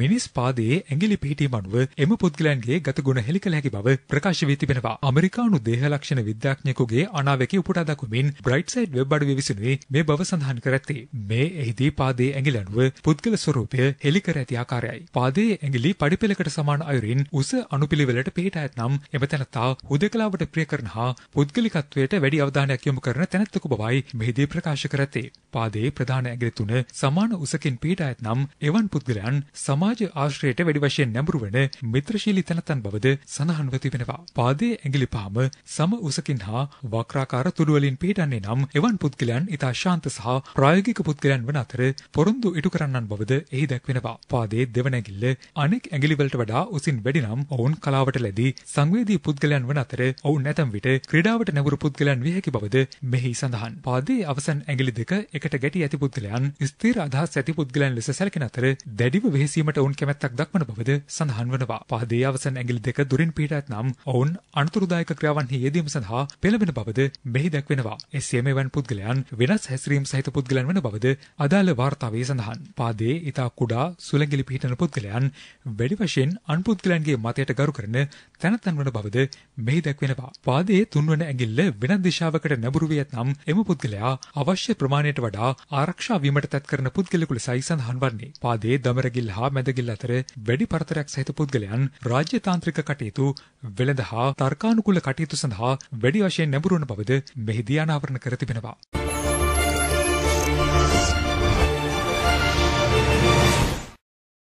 මිනිස් පාදයේ ඇඟිලි පිහිටීම අනුව එම පුද්ගලයන්ගේ ගත ගුණ හෙළි කළ හැකි බව ප්‍රකාශ වී තිබෙනවා. අමරිකානු දේහ ලක්ෂණ විද්‍යාඥයෙකුගේ අනාවැකි උපුටා දක්වමින් බ්‍රයිට්සයිඩ් වෙබ් අඩුවේ විසිනුවේ මේ බව සඳහන් කර ඇත්තේ. මේ එහිදී පාදයේ ඇඟිලි අනුව පුද්ගල ස්වරූපය හෙළි කර ඇති ආකාරයයි. පාදයේ ඇඟිලි පඩිපෙළකට සමාන අයුරින් උස අනුපිළිවෙලට පිහිටා ඇතනම් එම තැනතා හුදකලාවට ප්‍රිය කරන හා පුද්ගලිකත්වයට වැඩි අවධානයක් යොමු කරන තැනැත්තකු බවයි මෙහිදී ප්‍රකාශ කර ඇත්තේ. පාදයේ ප්‍රධාන ඇඟිලි තුන සමාන උසකින් පිහිටා ඇතනම් එවන් පුද්ගලයන් සමාන සමාජ ආශ්‍රයයට වැඩි වශයෙන් නැඹුරු වන මිත්‍රශීලී තනතන් බවද සඳහන්ව තිබෙනවා. පාදයේ ඇඟිලි පාම සම උසකින් හා වක්‍රාකාර තුඩු වලින් පිහිටන්නේ නම් එවන් පුද්ගලයන් ඊට ශාන්ත සහ ප්‍රායෝගික පුද්ගලයන් වන අතර පොරොන්දු ඉටු කරන්නන් බවද එහි දැක්වෙනවා. පාදයේ දෙවන ඇඟිල්ල අනෙක් ඇඟිලි වලට වඩා උසින් වැඩි නම් ඔවුන් කලාවට ලැබී සංවේදී පුද්ගලයන් වන අතර ඔවුන් නැතම් විට ක්‍රීඩාවට නැඹුරු පුද්ගලයන් විය හැකි බවද මෙහි සඳහන්. පාදයේ අවසන් ඇඟිලි දෙක එකට ගැටි ඇති පුද්ගලයන් ස්ථිර අදහස් ඇති පුද්ගලයන් ලෙස සැලකෙන අතර දැඩිව වෙහෙසීමට කිරීමට ඔවුන් කැමැත්තක් දක්වන බවද සඳහන් වනවා. පහදේ අවසන් ඇඟිලි දෙක දුරින් පිට ඇතනම් ඔවුන් අනතුරුදායක ක්‍රියාවන්හි යෙදීම සඳහා පෙළඹෙන බවද මෙහි දැක්වෙනවා. එසේම එවන් පුද්ගලයන් වෙනස් හැසිරීම් සහිත පුද්ගලයන් වන බවද අදාළ වාර්තාවේ සඳහන්. පහදේ ඊතා කුඩා සුළඟිලි පිහිටන පුද්ගලයන් වැඩි වශයෙන් අන් පුද්ගලයන්ගේ මතයට ගරු කරන තැනැත්තන් වන බවද මෙහි දැක්වෙනවා. පාදයේ තුන්වන ඇඟිල්ල වෙනත් දිශාවකට නැඹුරු වියත්නම් එම පුද්ගලයා අවශ්‍ය ප්‍රමාණයට වඩා ආරක්ෂා වීමට තත් කරන පුද්ගලයෙකු ලෙසයි සඳහන් වන්නේ. පාදයේ දමරගිල්ල හා මැද බඩගිල්ල අතර වැඩි පරතරයක් සහිත පුද්ගලයන් රාජ්‍ය තාන්ත්‍රික කටයුතු වෙළඳ හා තර්කානුකූල කටයුතු සඳහා වැඩි වශයෙන් නැඹුරු වන බවද මෙහිදී අනාවරණ කර තිබෙනවා.